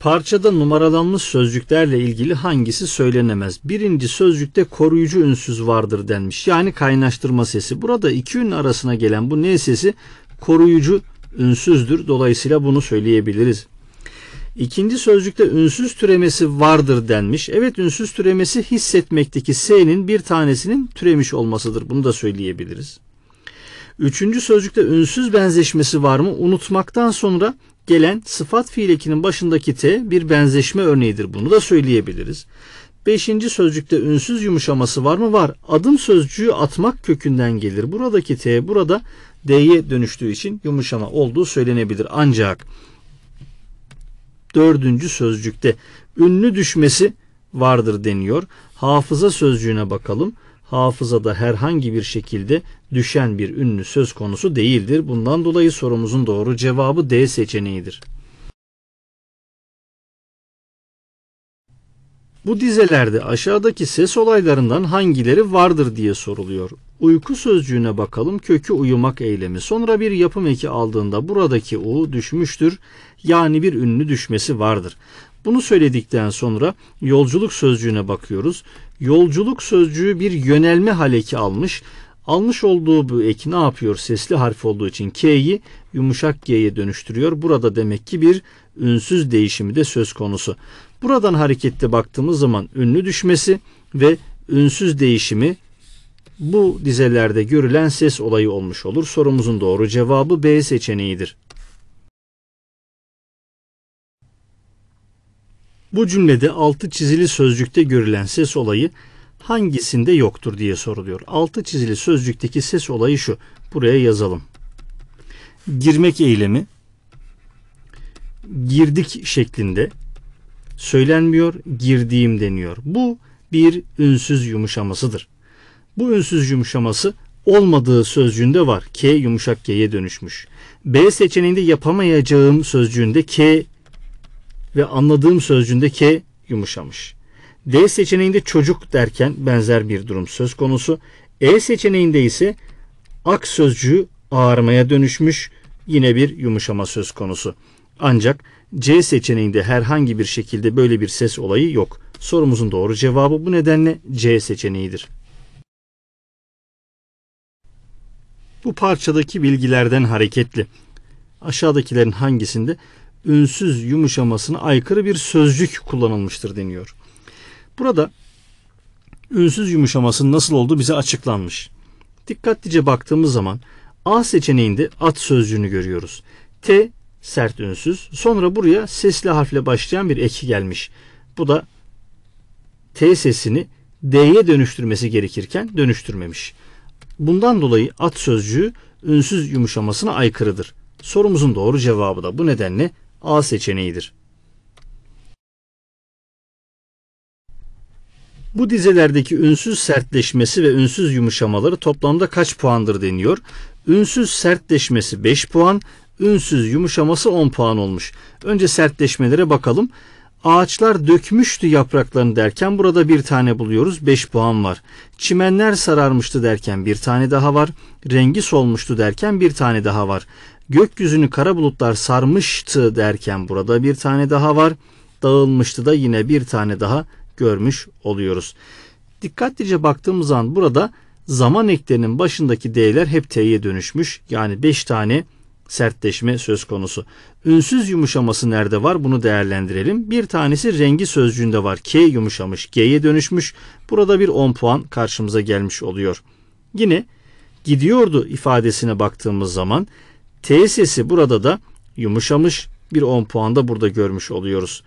Parçada numaralanmış sözcüklerle ilgili hangisi söylenemez? Birinci sözcükte koruyucu ünsüz vardır denmiş. Yani kaynaştırma sesi. Burada iki ün arasına gelen bu ne sesi koruyucu ünsüzdür. Dolayısıyla bunu söyleyebiliriz. İkinci sözcükte ünsüz türemesi vardır denmiş. Evet ünsüz türemesi hissetmekteki s'nin bir tanesinin türemiş olmasıdır. Bunu da söyleyebiliriz. Üçüncü sözcükte ünsüz benzeşmesi var mı? Unutmaktan sonra gelen sıfat fiil başındaki T bir benzeşme örneğidir. Bunu da söyleyebiliriz. Beşinci sözcükte ünsüz yumuşaması var mı? Var. Adım sözcüğü atmak kökünden gelir. Buradaki T burada D'ye dönüştüğü için yumuşama olduğu söylenebilir. Ancak dördüncü sözcükte ünlü düşmesi vardır deniyor. Hafıza sözcüğüne bakalım hafızada herhangi bir şekilde düşen bir ünlü söz konusu değildir. Bundan dolayı sorumuzun doğru cevabı D seçeneğidir. Bu dizelerde aşağıdaki ses olaylarından hangileri vardır diye soruluyor. Uyku sözcüğüne bakalım kökü uyumak eylemi. Sonra bir yapım eki aldığında buradaki u düşmüştür. Yani bir ünlü düşmesi vardır. Bunu söyledikten sonra yolculuk sözcüğüne bakıyoruz. Yolculuk sözcüğü bir yönelme haleki almış. Almış olduğu bu eki ne yapıyor? Sesli harf olduğu için K'yi yumuşak G'ye dönüştürüyor. Burada demek ki bir ünsüz değişimi de söz konusu. Buradan harekette baktığımız zaman ünlü düşmesi ve ünsüz değişimi bu dizelerde görülen ses olayı olmuş olur. Sorumuzun doğru cevabı B seçeneğidir. Bu cümlede altı çizili sözcükte görülen ses olayı hangisinde yoktur diye soruluyor. Altı çizili sözcükteki ses olayı şu. Buraya yazalım. Girmek eylemi girdik şeklinde söylenmiyor, girdiğim deniyor. Bu bir ünsüz yumuşamasıdır. Bu ünsüz yumuşaması olmadığı sözcüğünde var. K yumuşak G'ye dönüşmüş. B seçeneğinde yapamayacağım sözcüğünde K ve anladığım ki yumuşamış. D seçeneğinde çocuk derken benzer bir durum söz konusu. E seçeneğinde ise ak sözcüğü ağarmaya dönüşmüş yine bir yumuşama söz konusu. Ancak C seçeneğinde herhangi bir şekilde böyle bir ses olayı yok. Sorumuzun doğru cevabı bu nedenle C seçeneğidir. Bu parçadaki bilgilerden hareketli aşağıdakilerin hangisinde ünsüz yumuşamasına aykırı bir sözcük kullanılmıştır deniyor. Burada ünsüz yumuşamasının nasıl olduğu bize açıklanmış. Dikkatlice baktığımız zaman A seçeneğinde at sözcüğünü görüyoruz. T sert ünsüz. Sonra buraya sesli harfle başlayan bir eki gelmiş. Bu da T sesini D'ye dönüştürmesi gerekirken dönüştürmemiş. Bundan dolayı at sözcüğü ünsüz yumuşamasına aykırıdır. Sorumuzun doğru cevabı da bu nedenle A seçeneğidir. Bu dizelerdeki ünsüz sertleşmesi ve ünsüz yumuşamaları toplamda kaç puandır deniyor? Ünsüz sertleşmesi 5 puan, ünsüz yumuşaması 10 puan olmuş. Önce sertleşmelere bakalım. Ağaçlar dökmüştü yapraklarını derken burada bir tane buluyoruz 5 puan var. Çimenler sararmıştı derken bir tane daha var. Rengi solmuştu derken bir tane daha var. Gökyüzünü kara bulutlar sarmıştı derken burada bir tane daha var. Dağılmıştı da yine bir tane daha görmüş oluyoruz. Dikkatlice baktığımız an burada zaman eklerinin başındaki D'ler hep T'ye dönüşmüş. Yani 5 tane sertleşme söz konusu. Ünsüz yumuşaması nerede var bunu değerlendirelim. Bir tanesi rengi sözcüğünde var. K yumuşamış, G'ye dönüşmüş. Burada bir 10 puan karşımıza gelmiş oluyor. Yine gidiyordu ifadesine baktığımız zaman T burada da yumuşamış bir 10 puan da burada görmüş oluyoruz.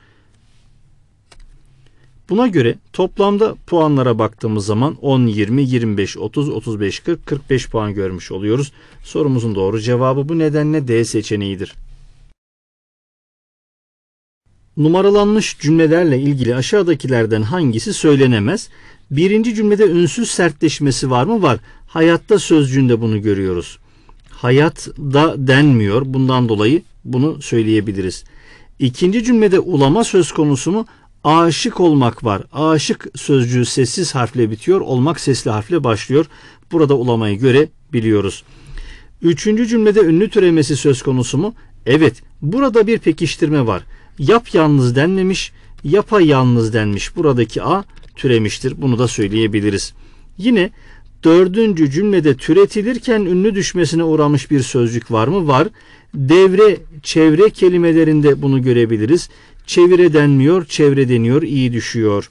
Buna göre toplamda puanlara baktığımız zaman 10, 20, 25, 30, 35, 40, 45 puan görmüş oluyoruz. Sorumuzun doğru cevabı bu nedenle D seçeneğidir. Numaralanmış cümlelerle ilgili aşağıdakilerden hangisi söylenemez? Birinci cümlede ünsüz sertleşmesi var mı? Var. Hayatta sözcüğünde bunu görüyoruz hayat da denmiyor. Bundan dolayı bunu söyleyebiliriz. İkinci cümlede ulama söz konusu mu? Aşık olmak var. Aşık sözcüğü sessiz harfle bitiyor. Olmak sesli harfle başlıyor. Burada ulamayı görebiliyoruz. Üçüncü cümlede ünlü türemesi söz konusu mu? Evet. Burada bir pekiştirme var. Yap yalnız denmemiş, yapa yalnız denmiş. Buradaki a türemiştir. Bunu da söyleyebiliriz. Yine dördüncü cümlede türetilirken ünlü düşmesine uğramış bir sözcük var mı? Var. Devre, çevre kelimelerinde bunu görebiliriz. Çevire denmiyor, çevre deniyor, iyi düşüyor.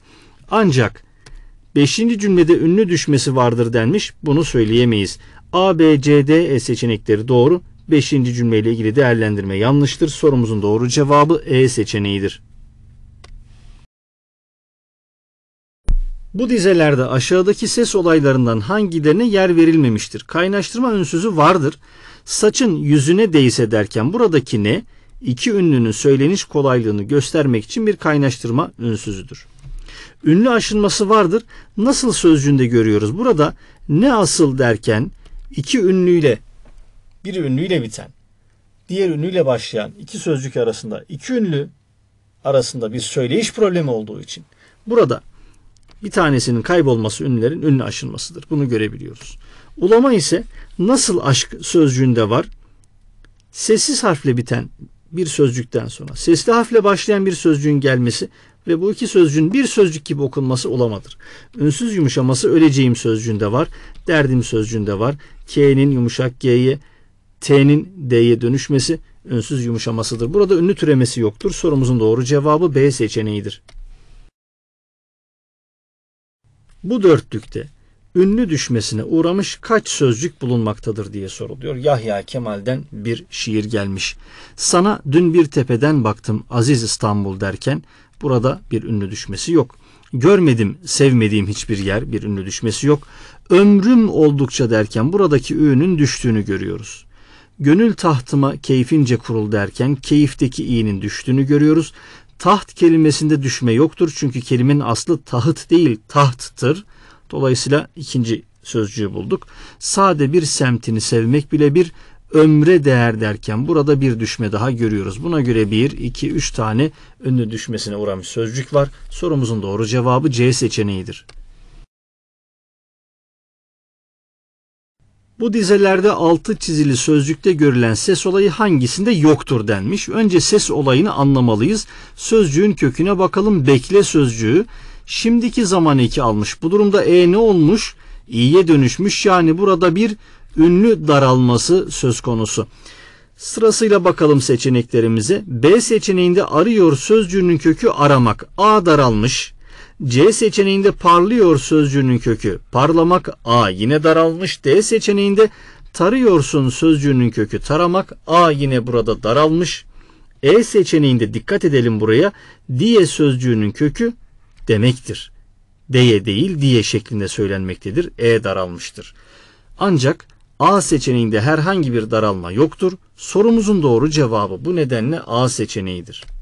Ancak beşinci cümlede ünlü düşmesi vardır denmiş, bunu söyleyemeyiz. A, B, C, D, E seçenekleri doğru. Beşinci cümleyle ilgili değerlendirme yanlıştır. Sorumuzun doğru cevabı E seçeneğidir. Bu dizelerde aşağıdaki ses olaylarından hangilerine yer verilmemiştir? Kaynaştırma ünsüzü vardır. Saçın yüzüne değse derken buradaki ne? İki ünlünün söyleniş kolaylığını göstermek için bir kaynaştırma ünsüzüdür. Ünlü aşınması vardır. Nasıl sözcüğünde görüyoruz? Burada ne asıl derken iki ünlüyle bir ünlüyle biten diğer ünlüyle başlayan iki sözcük arasında iki ünlü arasında bir söyleyiş problemi olduğu için burada bir tanesinin kaybolması ünlülerin ünlü aşılmasıdır. Bunu görebiliyoruz. Ulama ise nasıl aşk sözcüğünde var? Sessiz harfle biten bir sözcükten sonra sesli harfle başlayan bir sözcüğün gelmesi ve bu iki sözcüğün bir sözcük gibi okunması olamadır. Ünsüz yumuşaması öleceğim sözcüğünde var, derdim sözcüğünde var. K'nin yumuşak G'ye, T'nin D'ye dönüşmesi ünsüz yumuşamasıdır. Burada ünlü türemesi yoktur. Sorumuzun doğru cevabı B seçeneğidir. Bu dörtlükte ünlü düşmesine uğramış kaç sözcük bulunmaktadır diye soruluyor. Yahya Kemal'den bir şiir gelmiş. Sana dün bir tepeden baktım aziz İstanbul derken burada bir ünlü düşmesi yok. Görmedim sevmediğim hiçbir yer bir ünlü düşmesi yok. Ömrüm oldukça derken buradaki ünün düştüğünü görüyoruz. Gönül tahtıma keyfince kurul derken keyifteki iyinin düştüğünü görüyoruz. Taht kelimesinde düşme yoktur. Çünkü kelimenin aslı tahıt değil tahttır. Dolayısıyla ikinci sözcüğü bulduk. Sade bir semtini sevmek bile bir ömre değer derken burada bir düşme daha görüyoruz. Buna göre bir, iki, üç tane ünlü düşmesine uğramış sözcük var. Sorumuzun doğru cevabı C seçeneğidir. Bu dizelerde altı çizili sözcükte görülen ses olayı hangisinde yoktur denmiş. Önce ses olayını anlamalıyız. Sözcüğün köküne bakalım. Bekle sözcüğü şimdiki zaman eki almış. Bu durumda e ne olmuş? İ'ye dönüşmüş. Yani burada bir ünlü daralması söz konusu. Sırasıyla bakalım seçeneklerimize. B seçeneğinde arıyor sözcüğünün kökü aramak. A daralmış. C seçeneğinde parlıyor sözcüğünün kökü parlamak A yine daralmış. D seçeneğinde tarıyorsun sözcüğünün kökü taramak A yine burada daralmış. E seçeneğinde dikkat edelim buraya diye sözcüğünün kökü demektir. D'ye değil diye şeklinde söylenmektedir. E daralmıştır. Ancak A seçeneğinde herhangi bir daralma yoktur. Sorumuzun doğru cevabı bu nedenle A seçeneğidir.